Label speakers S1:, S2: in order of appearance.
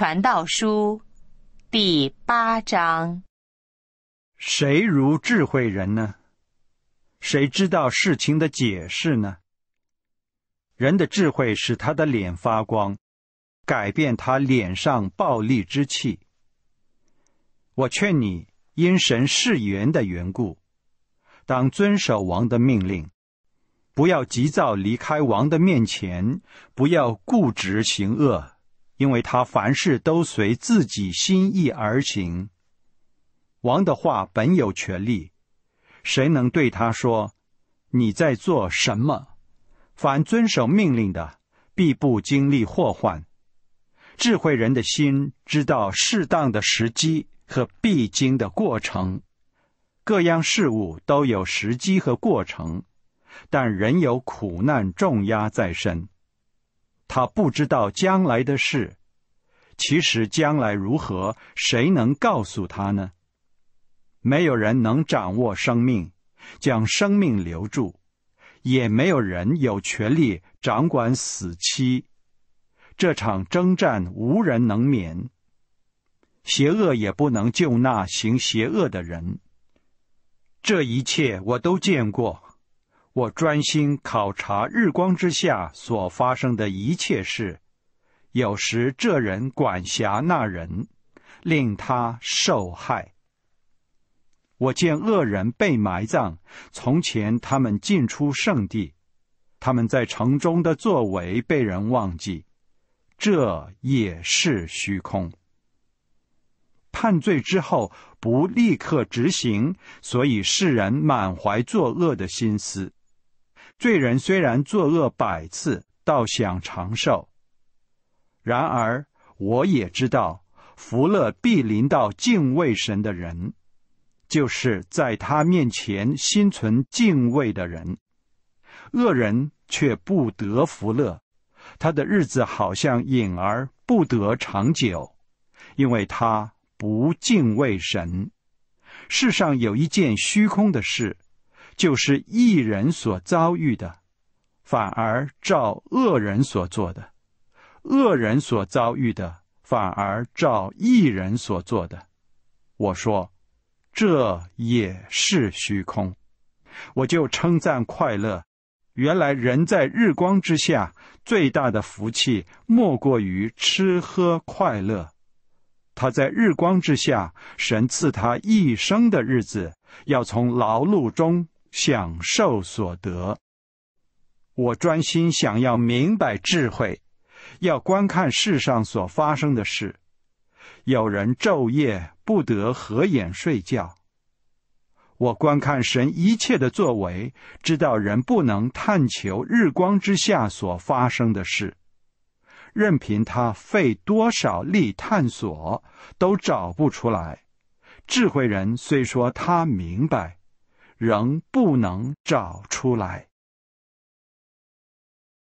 S1: 传道书第八章：谁如智慧人呢？谁知道事情的解释呢？人的智慧使他的脸发光，改变他脸上暴戾之气。我劝你，因神是缘的缘故，当遵守王的命令，不要急躁离开王的面前，不要固执行恶。因为他凡事都随自己心意而行，王的话本有权利，谁能对他说？你在做什么？凡遵守命令的，必不经历祸患。智慧人的心知道适当的时机和必经的过程，各样事物都有时机和过程，但仍有苦难重压在身。他不知道将来的事。其实将来如何，谁能告诉他呢？没有人能掌握生命，将生命留住，也没有人有权利掌管死期。这场征战无人能免。邪恶也不能救那行邪恶的人。这一切我都见过，我专心考察日光之下所发生的一切事。有时这人管辖那人，令他受害。我见恶人被埋葬，从前他们进出圣地，他们在城中的作为被人忘记，这也是虚空。判罪之后不立刻执行，所以世人满怀作恶的心思。罪人虽然作恶百次，倒想长寿。然而，我也知道，福乐必临到敬畏神的人，就是在他面前心存敬畏的人。恶人却不得福乐，他的日子好像影儿，不得长久，因为他不敬畏神。世上有一件虚空的事，就是一人所遭遇的，反而照恶人所做的。恶人所遭遇的，反而照义人所做的。我说，这也是虚空。我就称赞快乐。原来人在日光之下，最大的福气莫过于吃喝快乐。他在日光之下，神赐他一生的日子，要从劳碌中享受所得。我专心想要明白智慧。要观看世上所发生的事，有人昼夜不得合眼睡觉。我观看神一切的作为，知道人不能探求日光之下所发生的事，任凭他费多少力探索，都找不出来。智慧人虽说他明白，仍不能找出来。